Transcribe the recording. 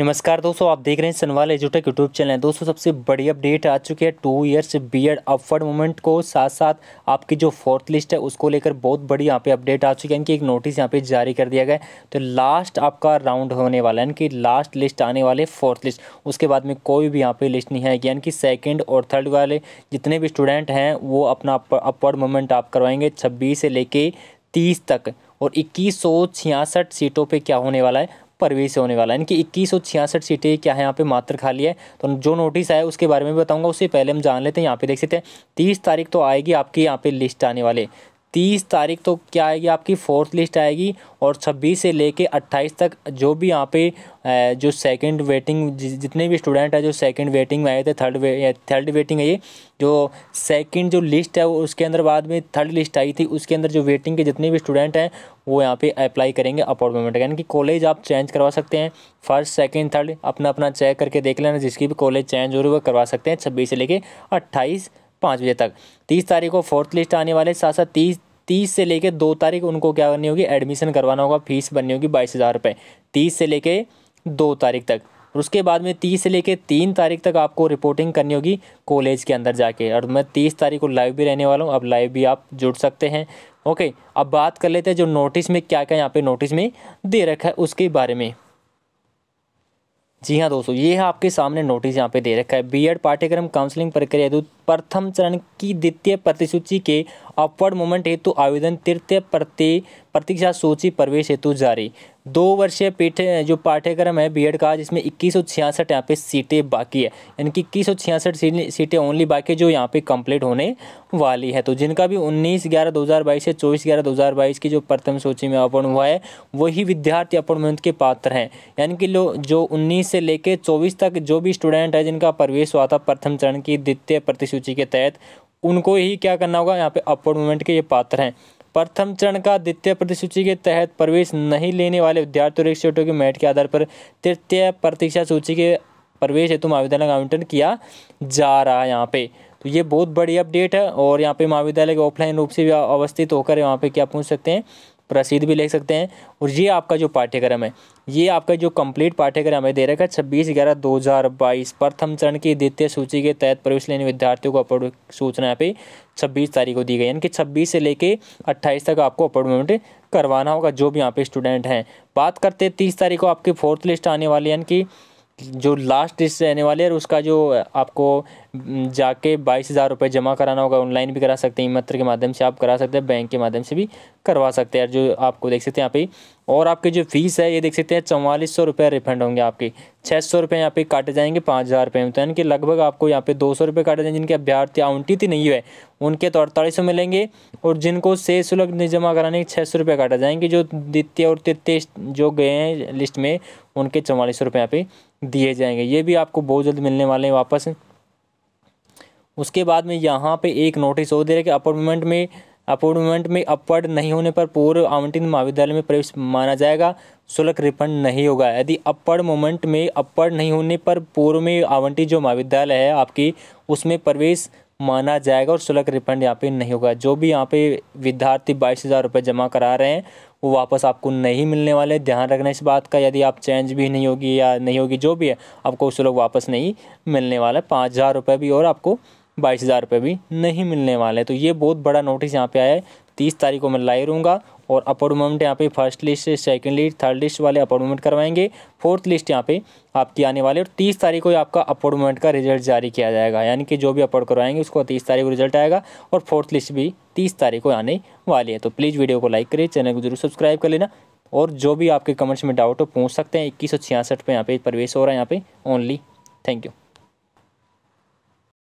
नमस्कार दोस्तों आप देख रहे हैं सनवाल एजुटेक यूट्यूब चैनल दोस्तों सबसे बड़ी अपडेट आ चुकी है two years B Ed upward movement को साथ साथ आपकी जो फोर्थ लिस्ट है उसको लेकर बहुत बड़ी यहाँ पे अपडेट आ चुकी है इनकी एक नोटिस यहाँ पे जारी कर दिया गया तो लास्ट आपका राउंड होने वाला है इनकी लास्ट लिस्ट आने वाले फोर्थ लिस्ट उसके बाद में कोई भी यहाँ पर लिस्ट नहीं आएगी यानी कि सेकेंड और थर्ड वाले जितने भी स्टूडेंट हैं वो अपना अपवर्ड मूवमेंट आप करवाएंगे छब्बीस से लेके तीस तक और इक्कीस सीटों पे क्या होने वाला है प्रवेश होने वाला है यानी कि इक्कीस सीटें क्या है यहाँ पे मात्र खाली है तो जो नोटिस आया उसके बारे में भी बताऊँगा उससे पहले हम जान लेते हैं यहाँ पे देख सकते हैं तीस तारीख तो आएगी आपकी यहाँ पे लिस्ट आने वाले तीस तारीख तो क्या आएगी आपकी फोर्थ लिस्ट आएगी और छब्बीस से लेके अट्ठाईस तक जो भी यहाँ पे जो सेकंड वेटिंग जितने भी स्टूडेंट हैं जो सेकंड वेटिंग में आए थे थर्ड वे थर्ड वेटिंग है ये जो सेकंड जो लिस्ट है वो उसके अंदर बाद में थर्ड लिस्ट आई थी उसके अंदर जो वेटिंग के जितने भी स्टूडेंट हैं वो यहाँ पे अप्लाई करेंगे अपॉइंटमेंट यानी कि कॉलेज आप चेंज करवा सकते हैं फर्स्ट सेकंड थर्ड अपना अपना चेक करके देख लेना जिसकी भी कॉलेज चेंज हो रही है वो करवा सकते हैं छब्बीस से लेके अट्ठाईस पाँच बजे तक तीस तारीख को फोर्थ लिस्ट आने वाले साथ साथ तीस तीस से लेकर दो तारीख उनको क्या करनी होगी एडमिशन करवाना होगा फीस बननी होगी बाईस हज़ार रुपये तीस से लेकर दो तारीख तक और उसके बाद में तीस से लेकर तीन तारीख तक आपको रिपोर्टिंग करनी होगी कॉलेज के अंदर जाके और मैं तीस तारीख को लाइव भी रहने वाला हूँ अब लाइव भी आप जुड़ सकते हैं ओके अब बात कर लेते हैं जो नोटिस में क्या क्या यहाँ पर नोटिस में दे रखा है उसके बारे में जी हाँ दोस्तों ये है आपके सामने नोटिस यहाँ पे दे रखा है बीएड पाठ्यक्रम काउंसलिंग प्रक्रिया हेतु प्रथम चरण की द्वितीय प्रतिसूची के अपवर्ड मूवमेंट हेतु आवेदन तृतीय प्रति प्रतीक्षा सूची प्रवेश हेतु जारी दो वर्षीय पीठ जो पाठ्यक्रम है बीएड का जिसमें इक्कीस सौ छियासठ यहाँ पे सीटें बाकी है यानी कि इक्कीस सौ छियासठ सीटें ओनली बाकी है जो यहाँ पे कंप्लीट होने वाली है तो जिनका भी उन्नीस ग्यारह दो हज़ार बाईस से चौबीस ग्यारह दो हज़ार बाईस की जो प्रथम सूची में अपॉइंट हुआ है वही विद्यार्थी अपॉइंटमेंट के पात्र हैं यानी कि लोग जो उन्नीस से लेकर चौबीस तक जो भी स्टूडेंट है जिनका प्रवेश हुआ था प्रथम चरण की द्वितीय प्रतिसूची के तहत उनको ही क्या करना होगा यहाँ पे अपॉइंटमेंट के ये पात्र हैं प्रथम चरण का द्वितीय प्रतिसूची के तहत प्रवेश नहीं लेने वाले विद्यार्थियों रिक्त सीटों के मेरिट के आधार पर तृतीय प्रतीक्षा सूची के प्रवेश हेतु महाविद्यालय का आवंटन किया जा रहा है यहाँ पे तो ये बहुत बड़ी अपडेट है और यहाँ पे महाविद्यालय के ऑफलाइन रूप से भी अवस्थित होकर यहाँ पे क्या पूछ सकते हैं प्रसिद्ध भी ले सकते हैं और ये आपका जो पाठ्यक्रम है ये आपका जो कंप्लीट पाठ्यक्रम है दे रखा है छब्बीस ग्यारह दो हज़ार बाईस प्रथम चरण की द्वितीय सूची के तहत प्रवेश लेने विद्यार्थियों को अपॉइंट सूचना यहाँ पे छब्बीस तारीख को दी गई यानी कि छब्बीस से लेके अट्ठाईस तक आपको अपॉइंटमेंट करवाना होगा जो भी यहाँ पे स्टूडेंट हैं बात करते हैं तीस तारीख को आपकी फोर्थ लिस्ट आने वाली यानी कि जो लास्ट लिस्ट रहने वाली है और उसका जो आपको जाके बाईस हज़ार रुपये जमा कराना होगा ऑनलाइन भी करा सकते हैं मित्र के माध्यम से आप करा सकते हैं बैंक के माध्यम से भी करवा सकते हैं जो आपको देख सकते हैं यहाँ पे और आपकी जो फीस है ये देख सकते हैं चौवालीस सौ रुपये रिफंड होंगे आपके छः सौ रुपये यहाँ पे काटे जाएंगे पाँच हज़ार रुपये में तो यानी कि लगभग आपको यहाँ पे दो सौ रुपये काटे जाएंगे जिनके अभ्यर्थी आउंटी थी नहीं हुए उनके तो अड़तालीस सौ मिलेंगे और जिनको से नहीं जमा कराने के छः सौ रुपये काटा जाएंगे जो द्वितीय और तृतीय जो गए हैं लिस्ट में उनके चौवालीस सौ रुपये यहाँ पे दिए जाएंगे ये भी आपको बहुत जल्द मिलने वाले हैं वापस उसके बाद में यहाँ पे एक नोटिस और दे रहा है कि अपॉइंटमेंट में अपॉइंटमेंट में अपवर्ड नहीं होने पर पूर्व आवंटित महाविद्यालय में प्रवेश माना जाएगा शुल्क रिफंड नहीं होगा यदि अपर मोमेंट में अपर नहीं होने पर पूर्व में आवंटित जो महाविद्यालय है आपकी उसमें प्रवेश माना जाएगा और शुल्क रिफंड यहाँ पे नहीं होगा जो भी यहाँ पे विद्यार्थी बाईस हज़ार रुपये जमा करा रहे हैं वो वापस आपको नहीं मिलने वाले ध्यान रखना इस बात का यदि आप चेंज भी नहीं होगी या नहीं होगी जो भी है आपको उस लोग वापस नहीं मिलने वाला है पाँच हज़ार रुपये भी और आपको बाईस हज़ार रुपये भी नहीं मिलने वाले हैं तो ये बहुत बड़ा नोटिस यहाँ पे आया है तीस तारीख को मैं लाई रहूँगा और अपॉइंटमेंट यहाँ पे first list second list third list वाले अपॉइंटमेंट करवाएंगे फोर्थ लिस्ट यहाँ पे आपकी आने वाली और तीस तारीख को आपका अपॉइंटमेंट का रिजल्ट जारी किया जाएगा यानी कि जो भी अपॉइंट करवाएंगे उसको तीस तारीख को रिजल्ट आएगा और फोर्थ लिस्ट भी तीस तारीख को आने वाली है तो प्लीज़ वीडियो को लाइक करिए चैनल को जरूर सब्सक्राइब कर लेना और जो भी आपके कमेंट्स में डाउट हो पूछ सकते हैं इक्कीस सौ छियासठ पे यहाँ पे प्रवेश हो रहा है यहाँ पर ओनली थैंक यू